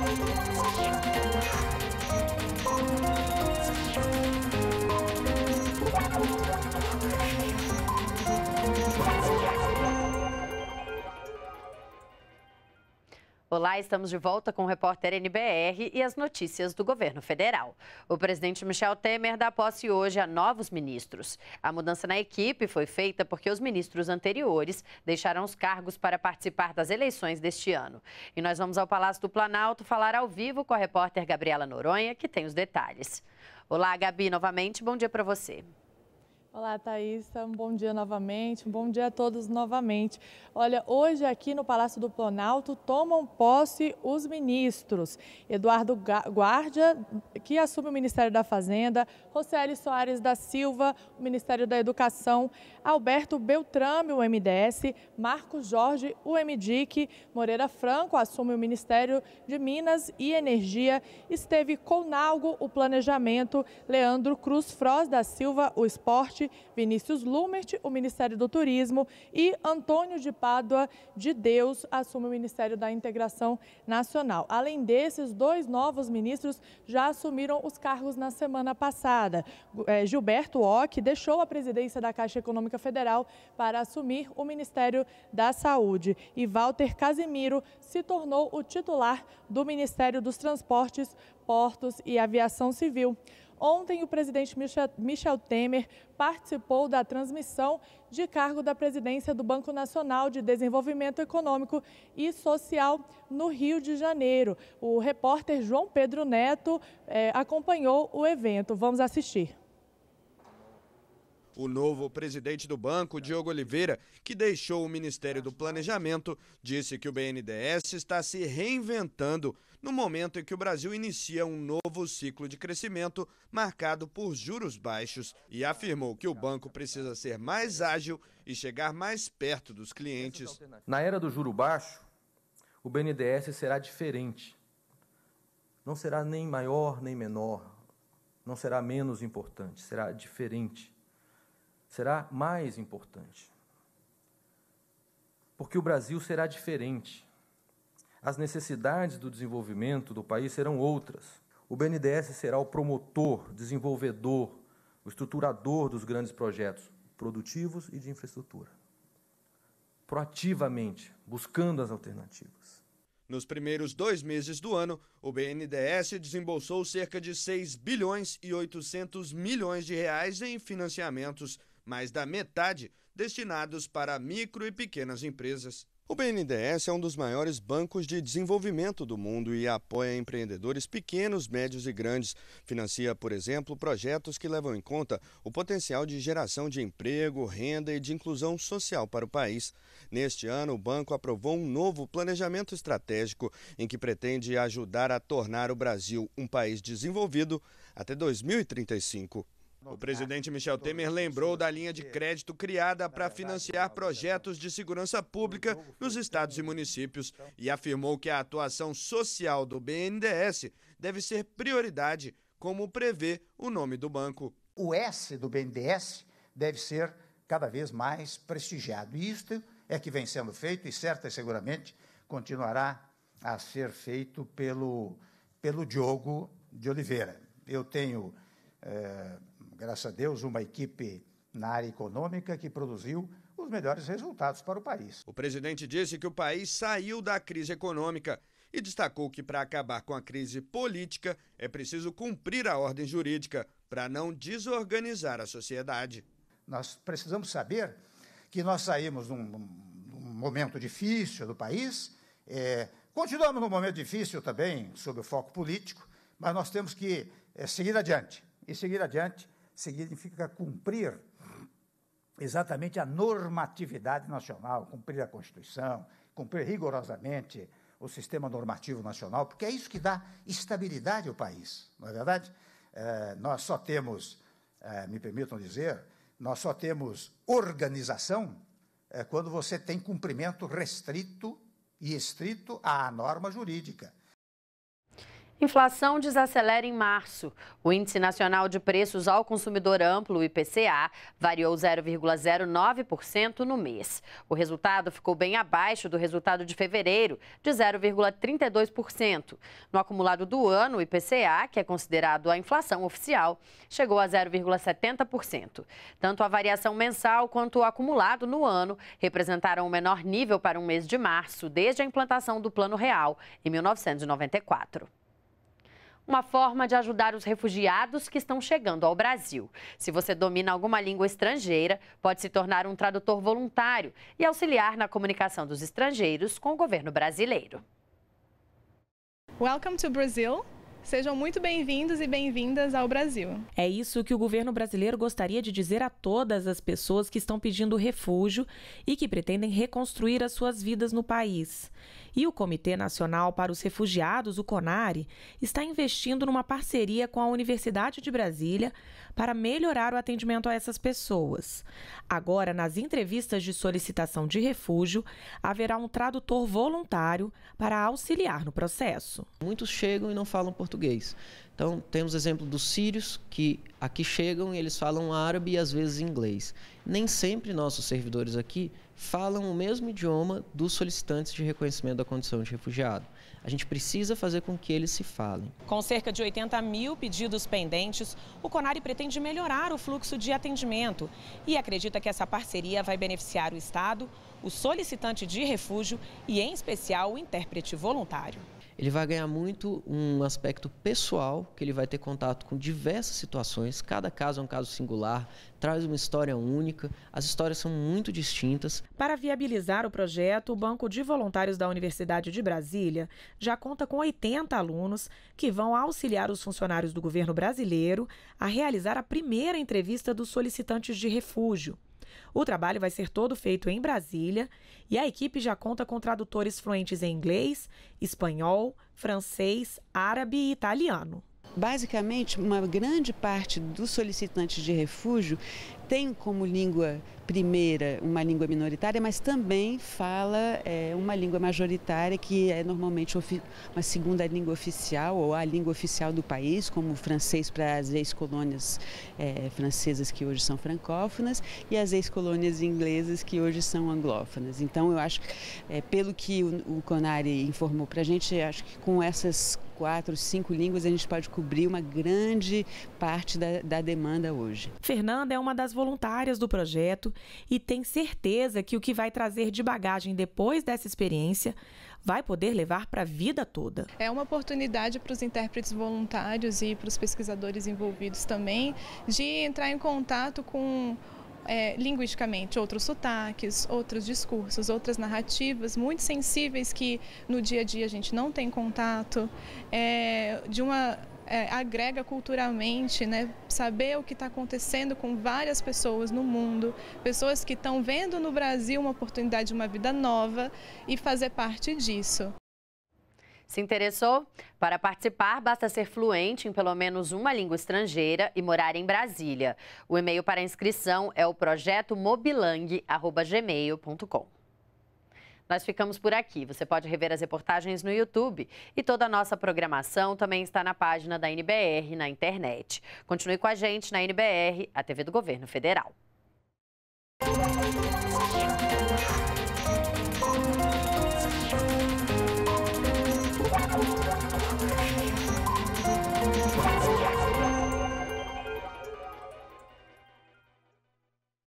Thank you. Olá, estamos de volta com o repórter NBR e as notícias do governo federal. O presidente Michel Temer dá posse hoje a novos ministros. A mudança na equipe foi feita porque os ministros anteriores deixaram os cargos para participar das eleições deste ano. E nós vamos ao Palácio do Planalto falar ao vivo com a repórter Gabriela Noronha, que tem os detalhes. Olá, Gabi, novamente, bom dia para você. Olá, Thaís. Então, um bom dia novamente. Um bom dia a todos novamente. Olha, hoje aqui no Palácio do Planalto tomam posse os ministros. Eduardo Guardia, que assume o Ministério da Fazenda, Roseli Soares da Silva, o Ministério da Educação, Alberto Beltrame, o MDS, Marcos Jorge, o MDIC, Moreira Franco assume o Ministério de Minas e Energia, esteve Conalgo, o Planejamento, Leandro Cruz Froz da Silva, o Esporte, Vinícius Lumert, o Ministério do Turismo e Antônio de Pádua de Deus assume o Ministério da Integração Nacional. Além desses, dois novos ministros já assumiram os cargos na semana passada. Eh, Gilberto Ock deixou a presidência da Caixa Econômica Federal para assumir o Ministério da Saúde e Walter Casimiro se tornou o titular do Ministério dos Transportes, Portos e Aviação Civil. Ontem, o presidente Michel Temer participou da transmissão de cargo da presidência do Banco Nacional de Desenvolvimento Econômico e Social no Rio de Janeiro. O repórter João Pedro Neto eh, acompanhou o evento. Vamos assistir o novo presidente do banco, Diogo Oliveira, que deixou o Ministério do Planejamento, disse que o BNDES está se reinventando no momento em que o Brasil inicia um novo ciclo de crescimento marcado por juros baixos e afirmou que o banco precisa ser mais ágil e chegar mais perto dos clientes. Na era do juro baixo, o BNDES será diferente. Não será nem maior nem menor, não será menos importante, será diferente será mais importante. Porque o Brasil será diferente. As necessidades do desenvolvimento do país serão outras. O BNDES será o promotor, desenvolvedor, o estruturador dos grandes projetos produtivos e de infraestrutura. Proativamente, buscando as alternativas. Nos primeiros dois meses do ano, o BNDES desembolsou cerca de 6 bilhões e 800 milhões de reais em financiamentos mais da metade destinados para micro e pequenas empresas. O BNDES é um dos maiores bancos de desenvolvimento do mundo e apoia empreendedores pequenos, médios e grandes. Financia, por exemplo, projetos que levam em conta o potencial de geração de emprego, renda e de inclusão social para o país. Neste ano, o banco aprovou um novo planejamento estratégico em que pretende ajudar a tornar o Brasil um país desenvolvido até 2035. O presidente Michel Temer lembrou da linha de crédito criada para financiar projetos de segurança pública nos estados e municípios e afirmou que a atuação social do BNDES deve ser prioridade, como prevê o nome do banco. O S do BNDES deve ser cada vez mais prestigiado. E isto é que vem sendo feito e certa e seguramente continuará a ser feito pelo, pelo Diogo de Oliveira. Eu tenho eh, graças a Deus, uma equipe na área econômica que produziu os melhores resultados para o país. O presidente disse que o país saiu da crise econômica e destacou que para acabar com a crise política é preciso cumprir a ordem jurídica para não desorganizar a sociedade. Nós precisamos saber que nós saímos num, um momento difícil do país, é, continuamos num momento difícil também, sob o foco político, mas nós temos que é, seguir adiante e seguir adiante significa cumprir exatamente a normatividade nacional, cumprir a Constituição, cumprir rigorosamente o sistema normativo nacional, porque é isso que dá estabilidade ao país, não é verdade? É, nós só temos, é, me permitam dizer, nós só temos organização é, quando você tem cumprimento restrito e estrito à norma jurídica. Inflação desacelera em março. O Índice Nacional de Preços ao Consumidor Amplo, IPCA, variou 0,09% no mês. O resultado ficou bem abaixo do resultado de fevereiro, de 0,32%. No acumulado do ano, o IPCA, que é considerado a inflação oficial, chegou a 0,70%. Tanto a variação mensal quanto o acumulado no ano representaram o menor nível para um mês de março desde a implantação do Plano Real, em 1994 uma forma de ajudar os refugiados que estão chegando ao Brasil. Se você domina alguma língua estrangeira, pode se tornar um tradutor voluntário e auxiliar na comunicação dos estrangeiros com o governo brasileiro. Welcome to Brazil. Sejam muito bem-vindos e bem-vindas ao Brasil. É isso que o governo brasileiro gostaria de dizer a todas as pessoas que estão pedindo refúgio e que pretendem reconstruir as suas vidas no país. E o Comitê Nacional para os Refugiados, o CONARE, está investindo numa parceria com a Universidade de Brasília para melhorar o atendimento a essas pessoas. Agora, nas entrevistas de solicitação de refúgio, haverá um tradutor voluntário para auxiliar no processo. Muitos chegam e não falam português. Então, temos exemplo dos sírios que aqui chegam e eles falam árabe e às vezes inglês. Nem sempre nossos servidores aqui falam o mesmo idioma dos solicitantes de reconhecimento da condição de refugiado. A gente precisa fazer com que eles se falem. Com cerca de 80 mil pedidos pendentes, o Conari pretende melhorar o fluxo de atendimento e acredita que essa parceria vai beneficiar o Estado, o solicitante de refúgio e, em especial, o intérprete voluntário ele vai ganhar muito um aspecto pessoal, que ele vai ter contato com diversas situações, cada caso é um caso singular, traz uma história única, as histórias são muito distintas. Para viabilizar o projeto, o Banco de Voluntários da Universidade de Brasília já conta com 80 alunos que vão auxiliar os funcionários do governo brasileiro a realizar a primeira entrevista dos solicitantes de refúgio. O trabalho vai ser todo feito em Brasília e a equipe já conta com tradutores fluentes em inglês, espanhol, francês, árabe e italiano. Basicamente, uma grande parte dos solicitantes de refúgio tem como língua primeira uma língua minoritária, mas também fala é, uma língua majoritária, que é normalmente uma segunda língua oficial ou a língua oficial do país, como o francês para as ex-colônias é, francesas que hoje são francófonas e as ex-colônias inglesas que hoje são anglófonas. Então, eu acho, é, pelo que o, o Conari informou para a gente, acho que com essas quatro, cinco línguas, a gente pode cobrir uma grande parte da, da demanda hoje. Fernanda é uma das voluntárias do projeto e tem certeza que o que vai trazer de bagagem depois dessa experiência vai poder levar para a vida toda. É uma oportunidade para os intérpretes voluntários e para os pesquisadores envolvidos também de entrar em contato com é, linguisticamente outros sotaques, outros discursos, outras narrativas muito sensíveis que no dia a dia a gente não tem contato, é, de uma é, agrega culturalmente, né? saber o que está acontecendo com várias pessoas no mundo, pessoas que estão vendo no Brasil uma oportunidade de uma vida nova e fazer parte disso. Se interessou? Para participar, basta ser fluente em pelo menos uma língua estrangeira e morar em Brasília. O e-mail para inscrição é o projeto mobilang@gmail.com. Nós ficamos por aqui. Você pode rever as reportagens no YouTube e toda a nossa programação também está na página da NBR na internet. Continue com a gente na NBR, a TV do Governo Federal.